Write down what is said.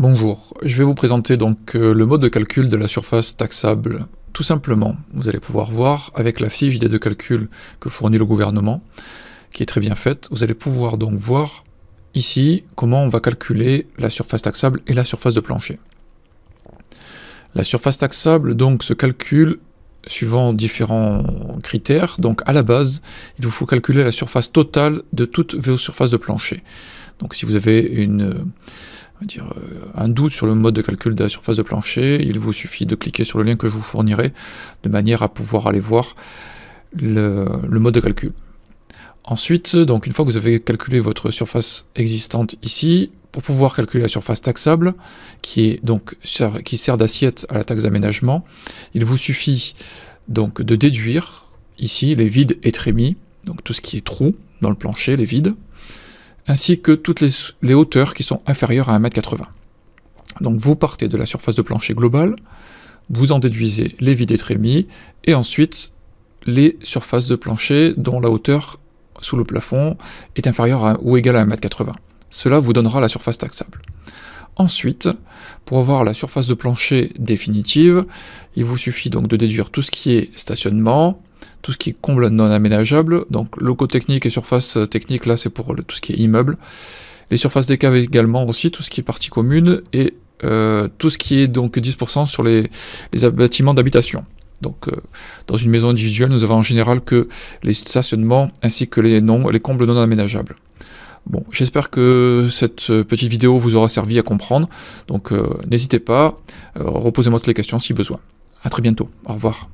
Bonjour, je vais vous présenter donc euh, le mode de calcul de la surface taxable. Tout simplement, vous allez pouvoir voir avec la fiche des deux calculs que fournit le gouvernement, qui est très bien faite, vous allez pouvoir donc voir ici comment on va calculer la surface taxable et la surface de plancher. La surface taxable donc se calcule suivant différents critères. Donc à la base, il vous faut calculer la surface totale de toute surfaces de plancher. Donc si vous avez une, dire, euh, un doute sur le mode de calcul de la surface de plancher, il vous suffit de cliquer sur le lien que je vous fournirai de manière à pouvoir aller voir le mode de calcul. Ensuite, donc une fois que vous avez calculé votre surface existante ici, pour pouvoir calculer la surface taxable, qui, est donc, qui sert d'assiette à la taxe d'aménagement, il vous suffit donc de déduire ici les vides et trémies, donc tout ce qui est trou dans le plancher, les vides, ainsi que toutes les, hauteurs qui sont inférieures à 1m80. Donc vous partez de la surface de plancher globale, vous en déduisez les vides et trémies, et ensuite les surfaces de plancher dont la hauteur sous le plafond est inférieur ou égal à 1m80. Cela vous donnera la surface taxable. Ensuite, pour avoir la surface de plancher définitive, il vous suffit donc de déduire tout ce qui est stationnement, tout ce qui est comble non aménageable, donc locaux techniques et surface technique, là c'est pour tout ce qui est immeuble, les surfaces des caves également aussi, tout ce qui est partie commune, et euh, tout ce qui est donc 10% sur les bâtiments d'habitation. Donc, euh, dans une maison individuelle, nous avons en général que les stationnements ainsi que les, les combles non aménageables. Bon, j'espère que cette euh, petite vidéo vous aura servi à comprendre. Donc, euh, n'hésitez pas, reposez-moi toutes les questions si besoin. À très bientôt. Au revoir.